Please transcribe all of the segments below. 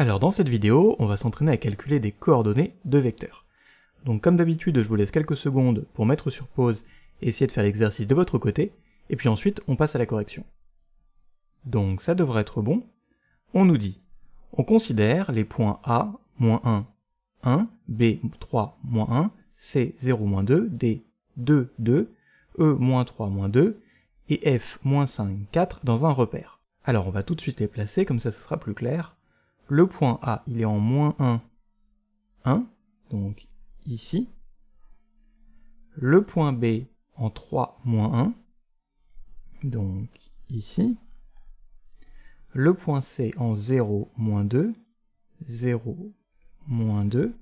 Alors dans cette vidéo, on va s'entraîner à calculer des coordonnées de vecteurs. Donc comme d'habitude, je vous laisse quelques secondes pour mettre sur pause et essayer de faire l'exercice de votre côté, et puis ensuite on passe à la correction. Donc ça devrait être bon. On nous dit, on considère les points A, moins 1, 1, B, 3, moins 1, C, 0, moins 2, D, 2, 2, E, moins 3, moins 2, et F, moins 5, 4 dans un repère. Alors on va tout de suite les placer, comme ça ce sera plus clair le point A, il est en moins 1, 1, donc ici. Le point B en 3, moins 1, donc ici. Le point C en 0, moins 2, 0, moins 2.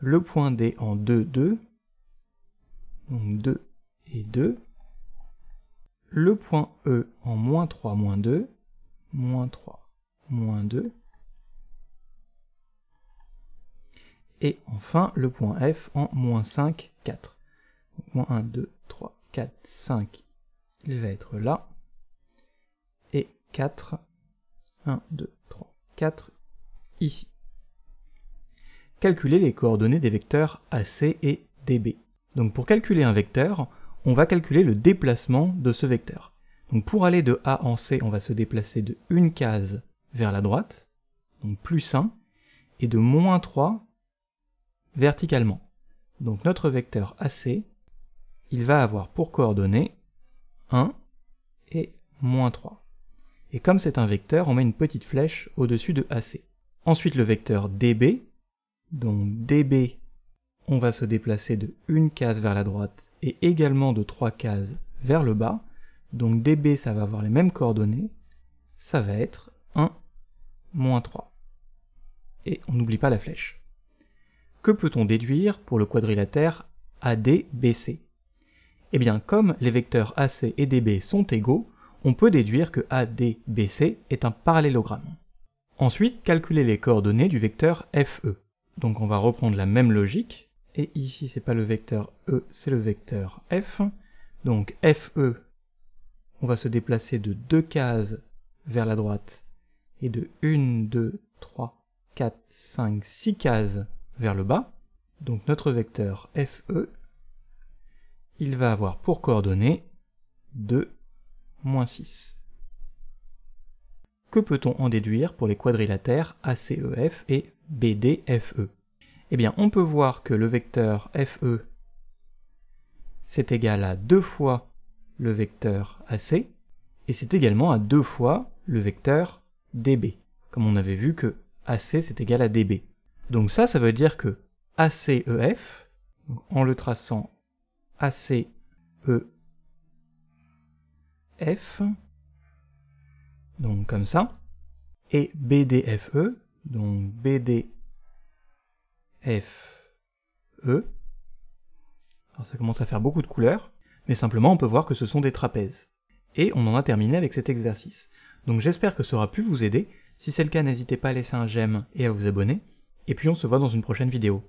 Le point D en 2, 2, donc 2 et 2. Le point E en moins 3, moins 2, moins 3, moins 2 et enfin le point F en moins 5, 4. Donc, moins 1, 2, 3, 4, 5, il va être là, et 4, 1, 2, 3, 4, ici. Calculer les coordonnées des vecteurs AC et DB. Donc pour calculer un vecteur, on va calculer le déplacement de ce vecteur. Donc pour aller de A en C, on va se déplacer de une case vers la droite, donc plus 1, et de moins 3 verticalement. Donc notre vecteur AC, il va avoir pour coordonnées 1 et moins 3. Et comme c'est un vecteur, on met une petite flèche au-dessus de AC. Ensuite le vecteur DB, donc DB, on va se déplacer de une case vers la droite et également de trois cases vers le bas. Donc DB, ça va avoir les mêmes coordonnées, ça va être 1, moins 3. Et on n'oublie pas la flèche que peut-on déduire pour le quadrilatère ADBC Eh bien, comme les vecteurs AC et DB sont égaux, on peut déduire que ADBC est un parallélogramme. Ensuite, calculer les coordonnées du vecteur FE. Donc on va reprendre la même logique, et ici c'est pas le vecteur E, c'est le vecteur F. Donc FE, on va se déplacer de deux cases vers la droite, et de 1, 2, 3, 4, 5, 6 cases vers le bas, donc notre vecteur FE, il va avoir pour coordonnées 2, moins 6. Que peut-on en déduire pour les quadrilatères ACEF et BDFE Eh bien, on peut voir que le vecteur FE, c'est égal à 2 fois le vecteur AC, et c'est également à 2 fois le vecteur DB, comme on avait vu que AC c'est égal à DB. Donc ça, ça veut dire que ACEF, en le traçant e F, donc comme ça, et BDFE, donc BDFE, alors ça commence à faire beaucoup de couleurs, mais simplement on peut voir que ce sont des trapèzes. Et on en a terminé avec cet exercice. Donc j'espère que ça aura pu vous aider, si c'est le cas n'hésitez pas à laisser un j'aime et à vous abonner, et puis on se voit dans une prochaine vidéo.